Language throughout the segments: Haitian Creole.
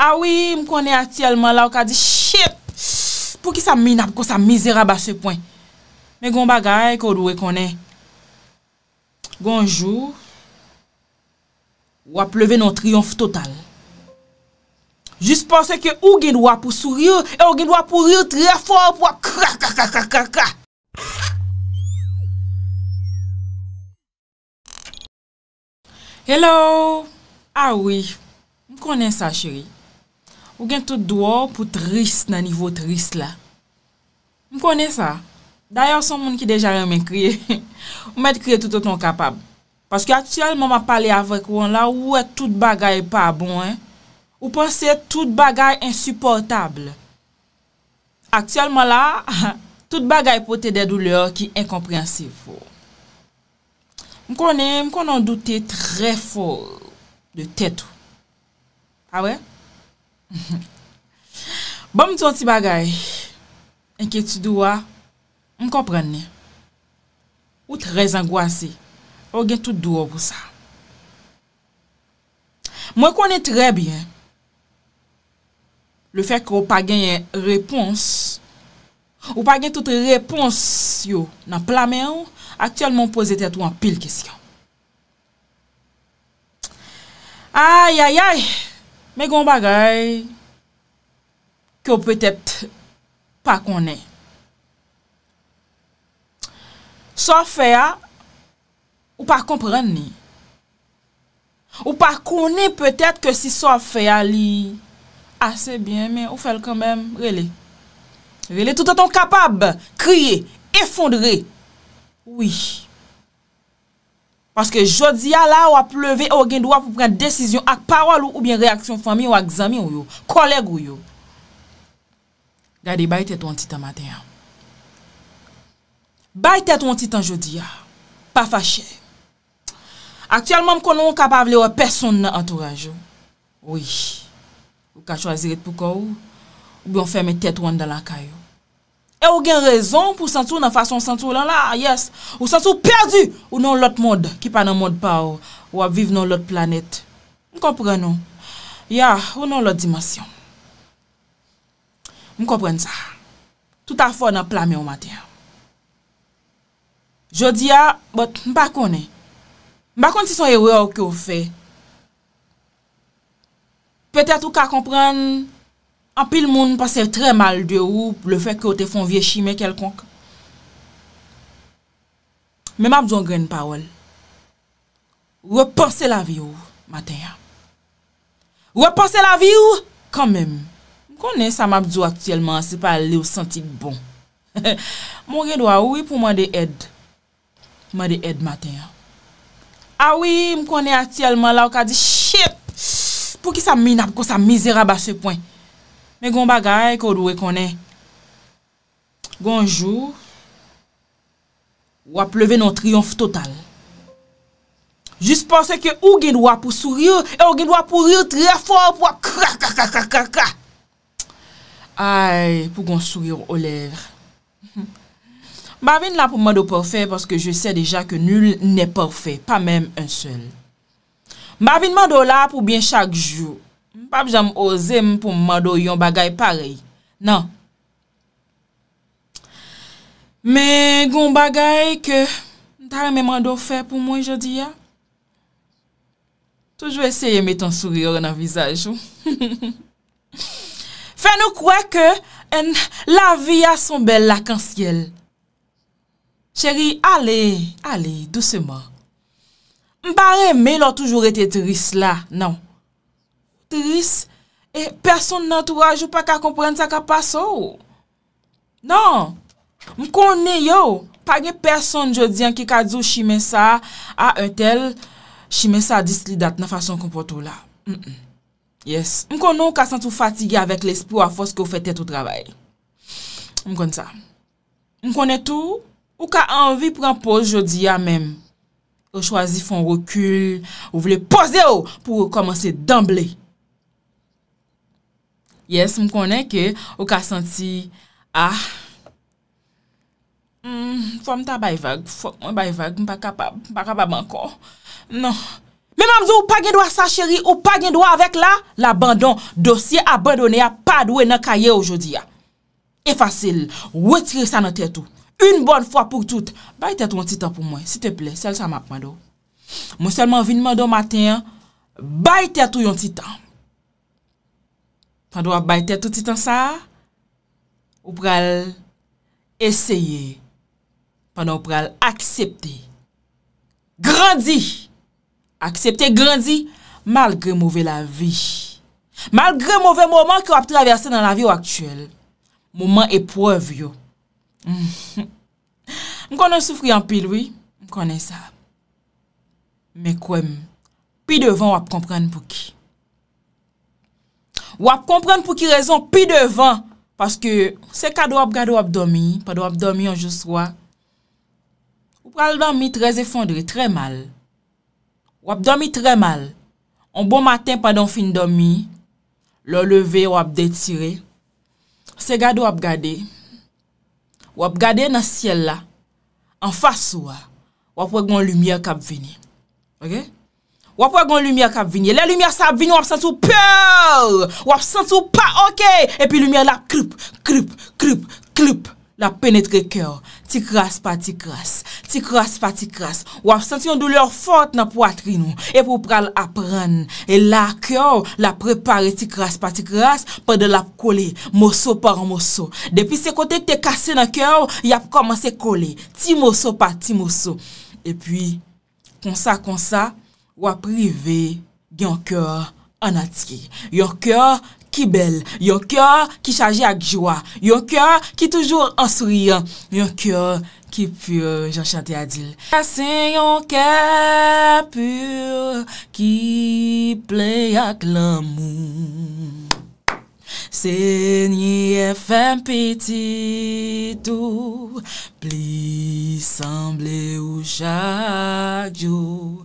Awi, ah m konen atyelman la waka di shit! Pou ki sa minap kon sa mizerab a se poin. Men kon bagay kon wè konen. Gon jou, wap leve non triyonf total. Jus pense ke ou gen wap ou surye, e ou gen wap ou rye tre fop wap krakakakakaka! Hello! Awi, ah m konen sa cheri. Ou gen tout douan pou trist nan nivou trist la. M konen sa. Dayan son moun ki deja remen kriye. Ou men kriye tout otan kapab. Paske aktiyalman ma pale avèk ouan la, ou e tout bagay pa bon. Ou panse tout bagay insuportable. Aktiyalman la, tout bagay pou te de douleur ki enkompreansif. M konen, m konen douti tre fòl de tèt ou. A ah wey? Bon mouton ti bagay Enke ti douwa M komprenne Ou trez angoase Ou gen tout douwa pou sa Mwen konen trebyen Le fek ou pa gen repons Ou pa gen tout repons Yo nan plamen ou Aktiyalman pou zetet ou an pil kesyon Ay ay ay Mè goun bagay ki ou pwetèp pa konè. Sò fè ya, ou pa komprèn ni. Ou pa konè pwetèp ke si sò fè ya li asè byen, mè ou fèl kèmèm rele. Rele tout an ton kapab, kriye, efondre. Ouye. Paske jodi a la ou a pleve ou gen dwa pou pren desisyon ak pawal ou ou bin reaksyon fami ou a gzami ou yo, koleg ou yo. Gadi bay tet wan titan maten ya. Bay tet wan titan jodi a, pa fache. Aktiyalman m konon kapavle ou a person nan anturaj yo. Ou yi, ou ka chwa ziret pou kou, ou bi an ferme tet wan dan la kayo. E ou gen rezon pou santsou nan fason santsou lan la, yes. Ou santsou perdu ou nan lot mod ki pa nan mod pa ou. Ou ap viv nan lot planet. M kompren nou. Ya, ou nan lot dimasyon. M kompren sa. Tout a fò nan plam yo matyen. Jodi ya, bot m bakone. M bakone si son ewe ou ki ou fe. Petè tou ka kompren... apil moun pase tre mal de ou le fek ki ou te fon vie chime kelkonk. Me mabdou an gren pawol. Ou e pense la vi ou, maten ya. Ou e pense la vi ou, kanmem. Mkone sa mabdou aktiyelman, se pa ale ou senti bon. Mon gen do ah a oui pou man de ed. Man de ed, maten ya. A oui, mkone aktiyelman la, ou ka di, shet, pou ki sa minap, pou ki sa mizera ba se pon. Men kon bagay kon dwe konen. Gonjou, wap leve non triyonf total. Jis pense ke ou gen wap pou souryou, e ou gen wap pou ryou triyafop wap krakakakakakakakak. Ay, pou gon souryou o lev. Mavin la pou mando porfè, paske je se deja ke nul ne porfè, pa men un sel. Mavin mando la pou bin chak jyou, Mpap jan m oze m pou m mando yon bagay parey. Nan. Me goun bagay ke, Ntare me mando fe pou mwen jodi ya. Toujwe eseye me ton suri or nan vizaj ou. Fè nou kwe ke, La vi a son bel lakansyel. Chéri, ale, ale, dousseman. Mpare me lor toujwe ete tris la, nan. Tris, e person nan touwaj ou pa ka kompren sa ka pasou. Nan, m konen yo, pa gen person jodi an ki ka dzo shime sa a un e tel, shime sa a disli dat nan fason kompon tou la. Yes, m konen ou ka sentou fatige avek l'espo a fos ke ou fete tou travay. M konen sa. M konen tou, ou ka anvi pren pose jodi ya menm. Ou chwazi fon rekul, ou vle pose yo pou ou komanse denbley. Yes, m konen ke, ou ka senti, ah, mm, fwa m ta bay vag, fwa m bay vag, m pa kapab, m pa kapab ankon, nan. Me mamzo, ou pa gen doa sa cheri, ou pa gen doa avek la, la bandon, dosye abandone ya, padwe nan kaye oujodi ya. E fasil, wetir sa nan tetou, un bon fwa pou tout, bay tetou yon titan pou mwen, si teple, sel sa mapman do. M seman vinman do maten, bay tetou yon titan. Pan ou ap bayte touti tan sa, ou pral eseye, pan ou pral aksepte, grandi, aksepte, grandi, malgre mouve la vi. Malgre mouve mouman ki ou ap travese nan la vi ou aktuel, mouman epwav yo. M konen soufri an pi lwi, m konen sa, me kwen pi devan ou ap kompran pou ki. Wap kompren pou ki rezon pi devan. Paske se kado wap gade wap domi, pad wap domi anjous wap, wap dal domi trez efondri, tre mal. Wap domi tre mal. An bon maten pad an fin domi, lor leve wap detire. Se gade wap gade, wap gade nan siel la, an fasu wap, wap wak goun lumi ak ap vini. Ok? Wapwa gwen lumiye kap vinye. Le lumiye sa ap vinye wap sentou peur. Wap sentou pa oke. E pi lumiye la krip, krip, krip, krip. La penetre kèw. Ti kras pa ti kras. Ti kras pa ti kras. Wap senti yon douleur fote nan pou atri nou. E pou pral ap ren. E la kèw la prepare ti kras pa ti kras. Pa de la kole. Mosso par mosso. Depi se kote te kase nan kèw. Yap komanse kole. Ti mosso pa ti mosso. E pi konsa konsa. Waprive yon kè an atske, yon kè ki bel, yon kè ki chaje ak jwa, yon kè ki toujou an souyan, yon kè ki pure, jan chante Adil. Asen yon kè pure ki pley ak l'amou, se nye fèm piti tou, pli sanble ou chage ou.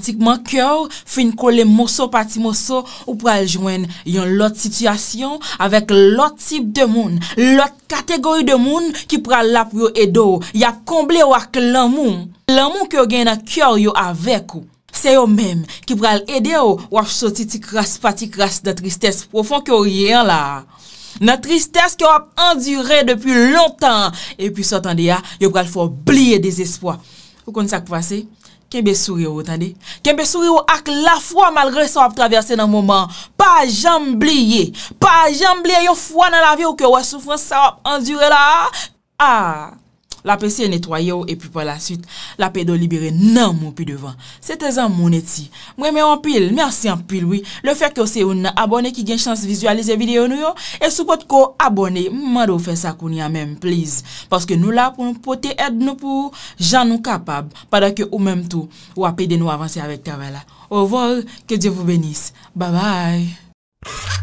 Ti kman kyo fin kole moso pati moso Ou pral jwen yon lot situasyon Avek lot tip de moun Lot kategori de moun ki pral lap yo edo Yap komble wak lan moun Lan moun ki yo gen na kyo yo avek Se yo mem ki pral ede yo Wap soti ti kras pati kras Da tristese profon ki yo riyen la Na tristese ki yo ap endure depi lontan E pi sotan de ya Yo pral fwo blie desespoi Ou kon sa kwa se? Kèmbe souye ou tande? Kèmbe souye ou ak la fwa malgre sa wap traverse nan mouman? Pa jambliye! Pa jambliye yo fwa nan la vi ou ke wè soufren sa wap anjure la? Aaaa! Ah! La pe se netwaye ou e pi pa la süt, la pe do libere nan moun pi devan. Se te zan moun eti, mwen mè anpil, mè anse anpil oui, le fek yo se ou nan abone ki gen chans vizualize videyo nou yo, e soupot ko abone, mwen do fe sakoun ya men, please. Paske nou la pou nou pote ed nou pou jan nou kapab, padak yo ou menm tou, wap pe de nou avanse avèk tavela. Ou vol, ke Djevou benis. Ba bay!